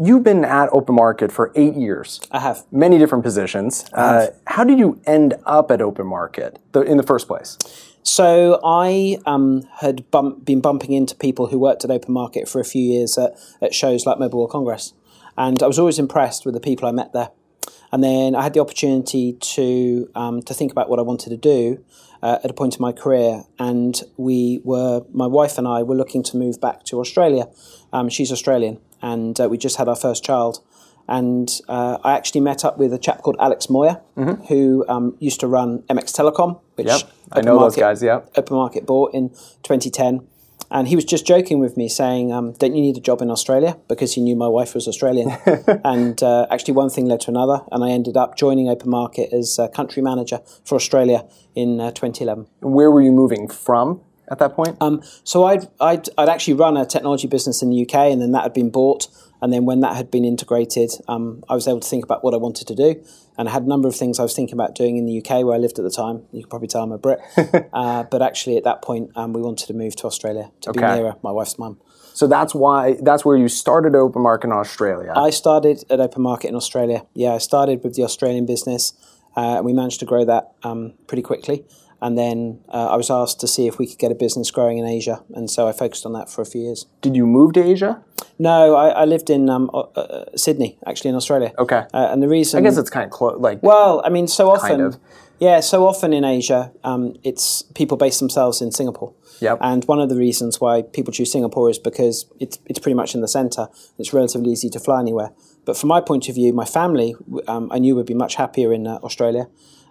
You've been at Open Market for eight years. I have. Many different positions. Uh, how did you end up at Open Market in the first place? So I um, had bump, been bumping into people who worked at Open Market for a few years at, at shows like Mobile World Congress. And I was always impressed with the people I met there. And then I had the opportunity to um, to think about what I wanted to do uh, at a point in my career. And we were, my wife and I were looking to move back to Australia. Um, she's Australian, and uh, we just had our first child. And uh, I actually met up with a chap called Alex Moyer, mm-hmm. who um, used to run MX Telecom, which yep. I know market, those guys. Yeah, open market bought in 2010 and he was just joking with me, saying, um, "Don't you need a job in Australia?" Because he knew my wife was Australian. and uh, actually, one thing led to another, and I ended up joining Open Market as a country manager for Australia in uh, 2011. Where were you moving from? at that point? Um, so I'd, I'd, I'd actually run a technology business in the UK, and then that had been bought. And then when that had been integrated, um, I was able to think about what I wanted to do. And I had a number of things I was thinking about doing in the UK where I lived at the time. You can probably tell I'm a Brit. uh, but actually, at that point, um, we wanted to move to Australia to okay. be nearer my wife's mum. So that's why that's where you started Open Market in Australia. I started at Open Market in Australia. Yeah, I started with the Australian business, uh, and we managed to grow that um, pretty quickly. And then uh, I was asked to see if we could get a business growing in Asia. And so I focused on that for a few years. Did you move to Asia? No, I, I lived in um, uh, uh, Sydney, actually, in Australia. Okay. Uh, and the reason. I guess it's kind of close. Like, well, I mean, so often. Kind of. Yeah, so often in Asia, um, it's people base themselves in Singapore. Yep. And one of the reasons why people choose Singapore is because it's, it's pretty much in the center. It's relatively easy to fly anywhere. But from my point of view, my family, um, I knew would be much happier in uh, Australia.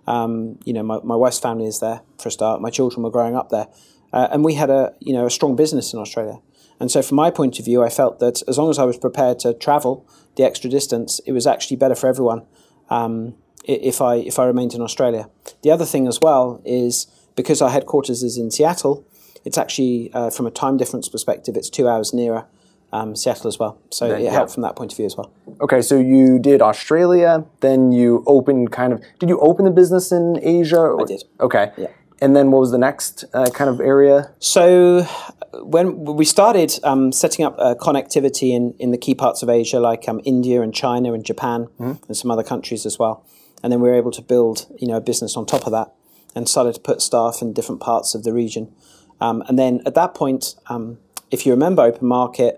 Um, you know, my, my wife's family is there for a start. My children were growing up there, uh, and we had a you know a strong business in Australia. And so, from my point of view, I felt that as long as I was prepared to travel the extra distance, it was actually better for everyone um, if I if I remained in Australia. The other thing as well is because our headquarters is in Seattle, it's actually uh, from a time difference perspective, it's two hours nearer um, Seattle as well. So then, it yeah. helped from that point of view as well. Okay, so you did Australia, then you opened kind of. Did you open the business in Asia? Or, I did. Okay. Yeah. And then what was the next uh, kind of area? So when we started um, setting up uh, connectivity in, in the key parts of Asia, like um, India and China and Japan mm -hmm. and some other countries as well. And then we were able to build you know, a business on top of that and started to put staff in different parts of the region. Um, and then at that point, um, if you remember Open Market,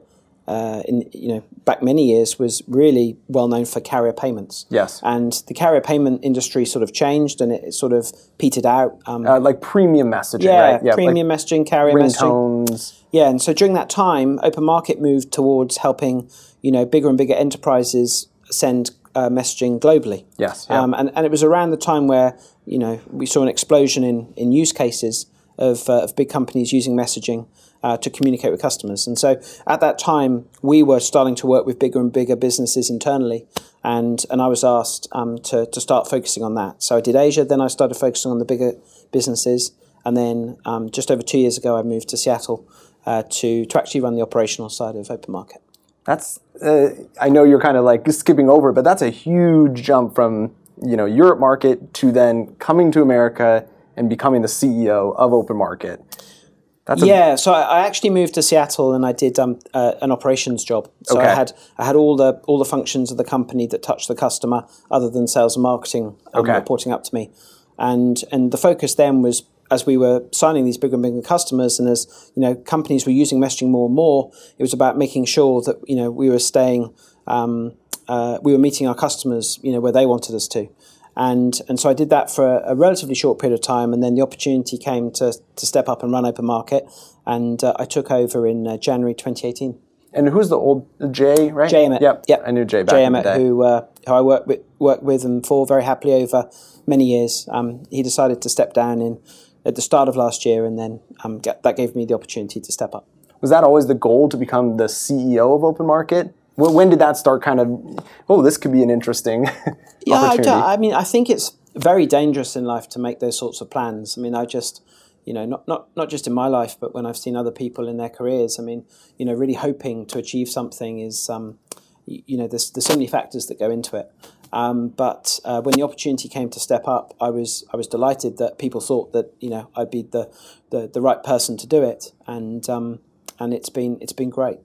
uh, in you know back many years was really well known for carrier payments. Yes, and the carrier payment industry sort of changed and it sort of petered out. Um, uh, like premium messaging, yeah, right? yeah premium like messaging, carrier ringtones. messaging. Yeah, and so during that time, open market moved towards helping you know bigger and bigger enterprises send uh, messaging globally. Yes, yeah. um, and and it was around the time where you know we saw an explosion in in use cases of, uh, of big companies using messaging uh, to communicate with customers. And so at that time, we were starting to work with bigger and bigger businesses internally. And, and I was asked um, to, to start focusing on that. So I did Asia, then I started focusing on the bigger businesses. And then um, just over two years ago, I moved to Seattle uh, to, to actually run the operational side of Open Market. That's, uh, I know you're kind of like skipping over, but that's a huge jump from, you know, Europe market to then coming to America and becoming the CEO of Open Market. That's yeah, so I, actually moved to Seattle and I did um, uh, an operations job. So okay. I had I had all the all the functions of the company that touch the customer, other than sales and marketing, um, okay. reporting up to me, and and the focus then was as we were signing these bigger and bigger customers, and as you know, companies were using messaging more and more, it was about making sure that you know we were staying, um, uh, we were meeting our customers, you know, where they wanted us to. And, and so I did that for a, a, relatively short period of time, and then the opportunity came to, to step up and run open market, and uh, I took over in uh, January 2018. And who's the old Jay, right? Jay Emmett. Yep, yep. I knew Jay back Jay Emmett, who, uh, who I worked with, worked with and for very happily over many years. Um, he decided to step down in at the start of last year, and then um, get, that gave me the opportunity to step up. Was that always the goal to become the CEO of Open Market? When did that start kind of, oh, this could be an interesting yeah, opportunity? I, I mean, I think it's very dangerous in life to make those sorts of plans. I mean, I just, you know, not, not, not just in my life, but when I've seen other people in their careers, I mean, you know, really hoping to achieve something is, um, you, you, know, there's, there's so many factors that go into it. Um, but uh, when the opportunity came to step up, I was I was delighted that people thought that you know I'd be the the, the right person to do it, and um, and it's been it's been great.